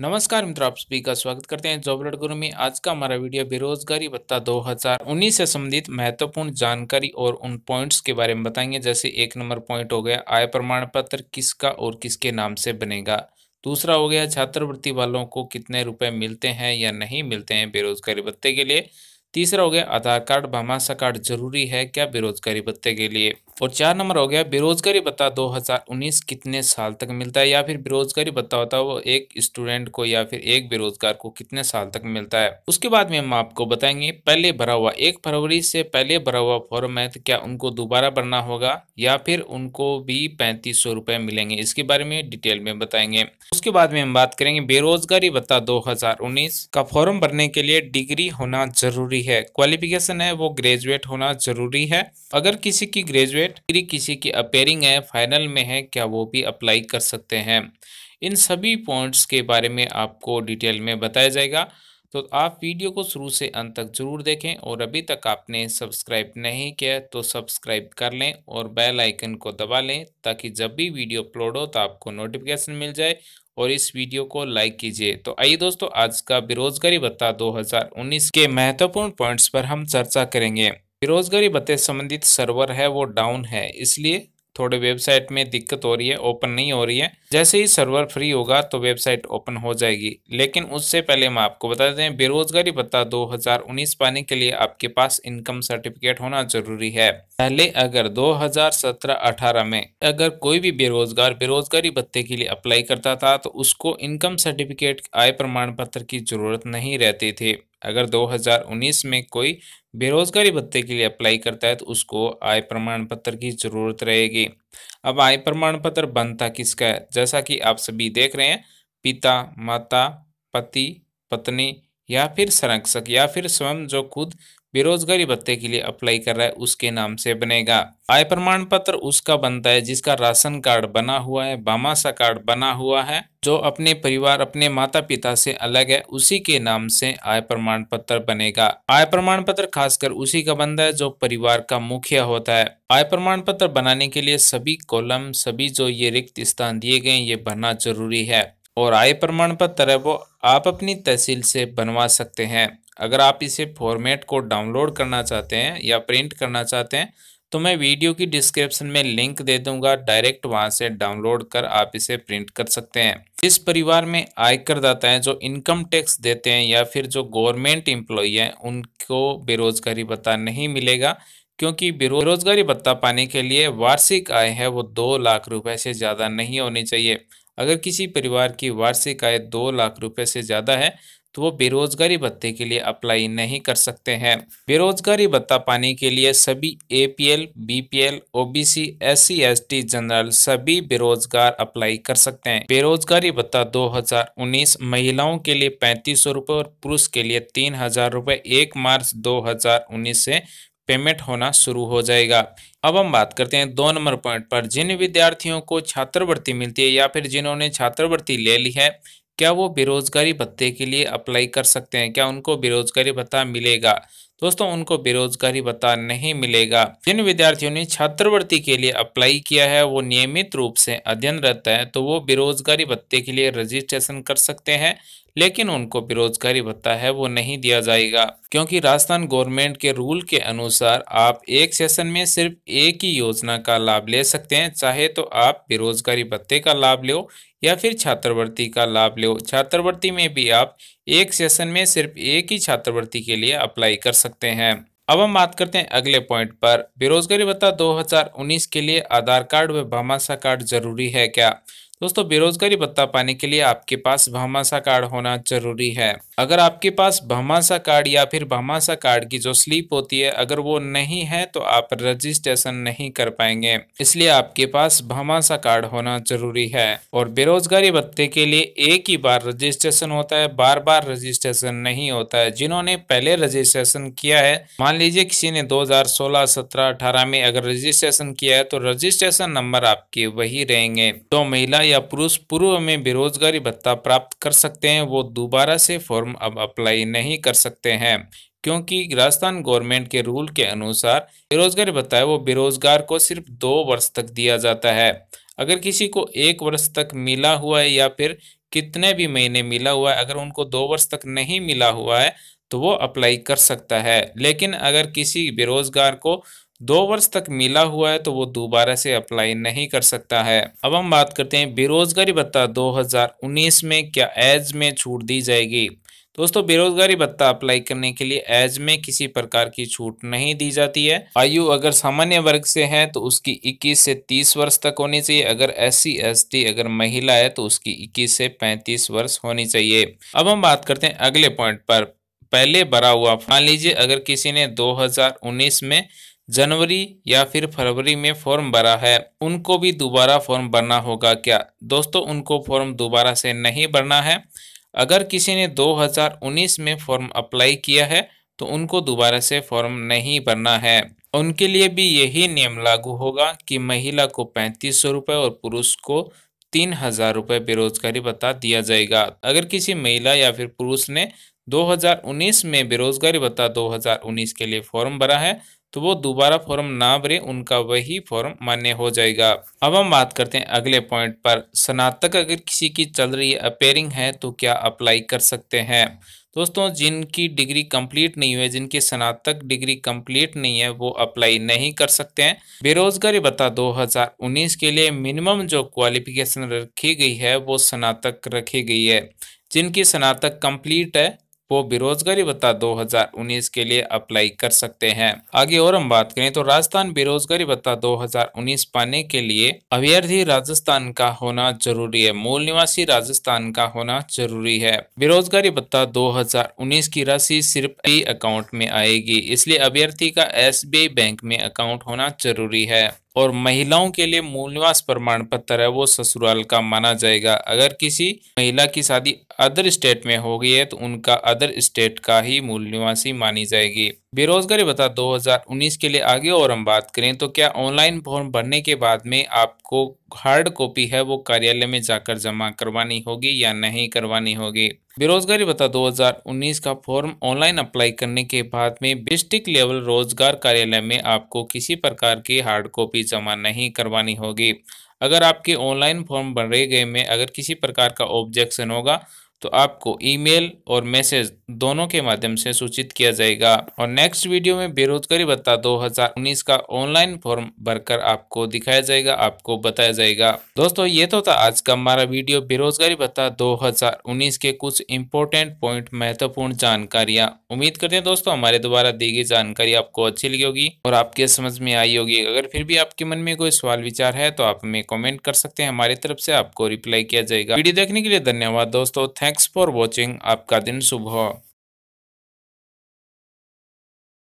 नमस्कार मित्रों आप सभी का स्वागत करते हैं जॉब लड गुरु में आज का हमारा वीडियो बेरोजगारी भत्ता 2019 से संबंधित महत्वपूर्ण जानकारी और उन पॉइंट्स के बारे में बताएंगे जैसे एक नंबर पॉइंट हो गया आय प्रमाण पत्र किसका और किसके नाम से बनेगा दूसरा हो गया छात्रवृत्ति वालों को कितने रुपए मिलते हैं या नहीं मिलते हैं बेरोजगारी भत्ते के लिए तीसरा हो गया आधार कार्ड भामाशा कार्ड जरूरी है क्या बेरोजगारी भत्ते के लिए और चार नंबर हो गया बेरोजगारी भत्ता 2019 कितने साल तक मिलता है या फिर बेरोजगारी भत्ता होता है वो एक स्टूडेंट को या फिर एक बेरोजगार को कितने साल तक मिलता है उसके बाद में हम आपको बताएंगे पहले भरा हुआ एक फरवरी से पहले भरा हुआ फॉर्म है तो क्या उनको दोबारा भरना होगा या फिर उनको भी पैंतीस सौ मिलेंगे इसके बारे में डिटेल में बताएंगे उसके बाद में हम बात करेंगे बेरोजगारी भत्ता दो का फॉर्म भरने के लिए डिग्री होना जरूरी है क्वालिफिकेशन है वो ग्रेजुएट होना जरूरी है अगर किसी की ग्रेजुएट ग्रेजुएट कैंडिडेट किसी की अपेयरिंग है फाइनल में है क्या वो भी अप्लाई कर सकते हैं इन सभी पॉइंट्स के बारे में आपको डिटेल में बताया जाएगा तो आप वीडियो को शुरू से अंत तक जरूर देखें और अभी तक आपने सब्सक्राइब नहीं किया तो सब्सक्राइब कर लें और बेल आइकन को दबा लें ताकि जब भी वीडियो अपलोड हो तो आपको नोटिफिकेशन मिल जाए और इस वीडियो को लाइक कीजिए तो आइए दोस्तों आज का बेरोजगारी भत्ता 2019 के महत्वपूर्ण पॉइंट्स पर हम चर्चा करेंगे बेरोजगारी भत्ते संबंधित सर्वर है वो डाउन है इसलिए थोड़े वेबसाइट में दिक्कत हो रही है ओपन नहीं हो रही है जैसे ही सर्वर फ्री होगा तो वेबसाइट ओपन हो जाएगी लेकिन उससे पहले हम आपको बता दें बेरोजगारी भत्ता 2019 पाने के लिए आपके पास इनकम सर्टिफिकेट होना जरूरी है पहले अगर 2017-18 में अगर कोई भी बेरोजगार बेरोजगारी भत्ते के लिए अप्लाई करता था तो उसको इनकम सर्टिफिकेट आय प्रमाण पत्र की जरूरत नहीं रहती थी अगर 2019 में कोई बेरोजगारी भत्ते के लिए अप्लाई करता है तो उसको आय प्रमाण पत्र की जरूरत रहेगी अब आय प्रमाण पत्र बनता किसका है जैसा कि आप सभी देख रहे हैं पिता माता पति पत्नी या फिर संरक्षक या फिर स्वयं जो खुद बेरोजगारी भत्ते के लिए अप्लाई कर रहा है उसके नाम से बनेगा आय प्रमाण पत्र उसका बनता है जिसका राशन कार्ड बना हुआ है बामाशा कार्ड बना हुआ है जो अपने परिवार अपने माता पिता से अलग है उसी के नाम से आय प्रमाण पत्र बनेगा आय प्रमाण पत्र खासकर उसी का बनता है जो परिवार का मुखिया होता है आय प्रमाण पत्र बनाने के लिए सभी कॉलम सभी जो ये रिक्त स्थान दिए गए ये भरना जरूरी है और आय प्रमाण पत्र है वो आप अपनी तहसील से बनवा सकते हैं अगर आप इसे फॉर्मेट को डाउनलोड करना चाहते हैं या प्रिंट करना चाहते हैं तो मैं वीडियो की डिस्क्रिप्शन में लिंक दे दूंगा डायरेक्ट वहां से डाउनलोड कर आप इसे प्रिंट कर सकते हैं जिस परिवार में आयकरदाता है जो इनकम टैक्स देते हैं या फिर जो गवर्नमेंट एम्प्लॉई है उनको बेरोजगारी भत्ता नहीं मिलेगा क्योंकि बेरोजगारी भत्ता पाने के लिए वार्षिक आय है वो दो लाख रुपए से ज़्यादा नहीं होनी चाहिए अगर किसी परिवार की वार्षिक आय दो लाख रुपए से ज़्यादा है तो वो बेरोजगारी भत्ते के लिए अप्लाई नहीं कर सकते हैं बेरोजगारी भत्ता पाने के लिए सभी APL, BPL, OBC, S T general सभी बेरोजगार अप्लाई कर सकते हैं बेरोजगारी भत्ता 2019 महिलाओं के लिए पैंतीस सौ और पुरुष के लिए तीन हजार एक मार्च 2019 से पेमेंट होना शुरू हो जाएगा अब हम बात करते हैं दो नंबर पॉइंट पर जिन विद्यार्थियों को छात्रवृत्ति मिलती है या फिर जिन्होंने छात्रवृत्ति ले ली है क्या वो बेरोजगारी भत्ते के लिए अप्लाई कर सकते हैं क्या उनको बेरोजगारी भत्ता मिलेगा दोस्तों उनको बेरोजगारी भत्ता नहीं मिलेगा जिन विद्यार्थियों ने छात्रवृत्ति के लिए अप्लाई किया है वो नियमित रूप से अध्ययनरत है तो वो बेरोजगारी भत्ते के लिए रजिस्ट्रेशन कर सकते हैं लेकिन उनको बेरोजगारी भत्ता है वो नहीं दिया जाएगा क्योंकि राजस्थान गवर्नमेंट के रूल के अनुसार आप एक सेशन में सिर्फ एक ही योजना का लाभ ले सकते हैं चाहे तो आप बेरोजगारी भत्ते का लाभ लो या फिर छात्रवृत्ति का लाभ लो छात्रवृत्ति में भी आप एक सेशन में सिर्फ एक ही छात्रवृत्ति के लिए अप्लाई कर सकते हैं अब हम बात करते हैं अगले पॉइंट पर बेरोजगारी भत्ता 2019 के लिए आधार कार्ड व भामाशा कार्ड जरूरी है क्या दोस्तों बेरोजगारी भत्ता पाने के लिए आपके पास भामाशा कार्ड होना जरूरी है अगर आपके पास भामाशा कार्ड या फिर भामाशा कार्ड की जो स्लीप होती है अगर वो नहीं है तो आप रजिस्ट्रेशन नहीं कर पाएंगे इसलिए आपके पास भामाशा कार्ड होना जरूरी है और बेरोजगारी भत्ते के लिए एक ही बार रजिस्ट्रेशन होता है बार बार रजिस्ट्रेशन नहीं होता है जिन्होंने पहले रजिस्ट्रेशन किया है मान लीजिए किसी ने दो हजार सोलह सत्रह अठारह में अगर रजिस्ट्रेशन किया है तो रजिस्ट्रेशन नंबर आपके वही रहेंगे दो महिला या पुरुष पूर्व में बेरोजगारी भत्ता प्राप्त कर सकते हैं वो दोबारा से फॉर्म अब अप्लाई नहीं कर सकते हैं क्योंकि राजस्थान गवर्नमेंट के रूल के अनुसार बेरोजगारी भत्ता है वो बेरोजगार को सिर्फ दो वर्ष तक दिया जाता है अगर किसी को एक वर्ष तक मिला हुआ है या फिर कितने भी महीने मिला हुआ है अगर उनको दो वर्ष तक नहीं मिला हुआ है तो वो अप्लाई कर सकता है लेकिन अगर किसी बेरोजगार को दो वर्ष तक मिला हुआ है तो वो दोबारा से अप्लाई नहीं कर सकता है अब हम बात करते हैं बेरोजगारी भत्ता 2019 में क्या एज में छूट दी जाएगी दोस्तों बेरोजगारी भत्ता अप्लाई करने के लिए एज में किसी प्रकार की छूट नहीं दी जाती है आयु अगर सामान्य वर्ग से है तो उसकी 21 से 30 वर्ष तक होनी चाहिए अगर एस सी एस टी अगर महिला है तो उसकी 21 से 35 वर्ष होनी चाहिए अब हम बात करते हैं अगले पॉइंट पर पहले भरा हुआ मान लीजिए अगर किसी ने 2019 में जनवरी या फिर फरवरी में फॉर्म भरा है उनको भी दोबारा फॉर्म भरना होगा क्या दोस्तों उनको फॉर्म दोबारा से नहीं भरना है अगर किसी ने 2019 में फॉर्म अप्लाई किया है तो उनको दोबारा से फॉर्म नहीं भरना है उनके लिए भी यही नियम लागू होगा कि महिला को पैंतीस सौ रुपये और पुरुष को तीन हजार रुपये बेरोजगारी बता दिया जाएगा अगर किसी महिला या फिर पुरुष ने 2019 में बेरोजगारी भत्ता 2019 के लिए फॉर्म भरा है तो वो दोबारा फॉर्म ना भरे उनका वही फॉर्म मान्य हो जाएगा अब हम बात करते हैं अगले पॉइंट पर स्नातक अगर किसी की चल रही अपेयरिंग है तो क्या अप्लाई कर सकते हैं दोस्तों जिनकी डिग्री कंप्लीट नहीं हुई जिनकी स्नातक डिग्री कंप्लीट नहीं है वो अप्लाई नहीं कर सकते हैं बेरोजगारी भत्ता 2019 के लिए मिनिमम जो क्वालिफिकेशन रखी गई है वो स्नातक रखी गई है जिनकी स्नातक कंप्लीट है वो बेरोजगारी भत्ता 2019 के लिए अप्लाई कर सकते हैं आगे और हम बात करें तो राजस्थान बेरोजगारी भत्ता 2019 पाने के लिए अभ्यर्थी राजस्थान का होना जरूरी है मूल निवासी राजस्थान का होना जरूरी है बेरोजगारी भत्ता 2019 की राशि सिर्फ ई अकाउंट में आएगी इसलिए अभ्यर्थी का एस बैंक में अकाउंट होना जरूरी है और महिलाओं के लिए मूल निवास प्रमाण पत्र है वो ससुराल का माना जाएगा अगर किसी महिला की शादी अदर स्टेट में हो गई है तो उनका अदर स्टेट का ही मूल निवासी मानी जाएगी बेरोजगारी बता 2019 के लिए आगे और हम बात करें तो क्या ऑनलाइन फॉर्म भरने के बाद में आपको हार्ड कॉपी है वो कार्यालय में जाकर जमा करवानी होगी या नहीं करवानी होगी बेरोजगारी भत्ता 2019 का फॉर्म ऑनलाइन अप्लाई करने के बाद में डिस्ट्रिक्ट लेवल रोजगार कार्यालय में आपको किसी प्रकार की हार्ड कॉपी जमा नहीं करवानी होगी अगर आपके ऑनलाइन फॉर्म भरे गए में अगर किसी प्रकार का ऑब्जेक्शन होगा तो आपको ईमेल और मैसेज दोनों के माध्यम से सूचित किया जाएगा और नेक्स्ट वीडियो में बेरोजगारी भत्ता 2019 का ऑनलाइन फॉर्म भरकर आपको दिखाया जाएगा आपको बताया जाएगा दोस्तों ये तो था आज का हमारा वीडियो बेरोजगारी भत्ता 2019 के कुछ इम्पोर्टेंट पॉइंट महत्वपूर्ण जानकारियां उम्मीद करते हैं दोस्तों हमारे द्वारा दी गई जानकारी आपको अच्छी लगी होगी और आपके समझ में आई होगी अगर फिर भी आपके मन में कोई सवाल विचार है तो आप हमें कॉमेंट कर सकते हैं हमारी तरफ से आपको रिप्लाई किया जाएगा वीडियो देखने के लिए धन्यवाद दोस्तों थैंक थैंक्स फॉर वॉचिंग आपका दिन शुभ हो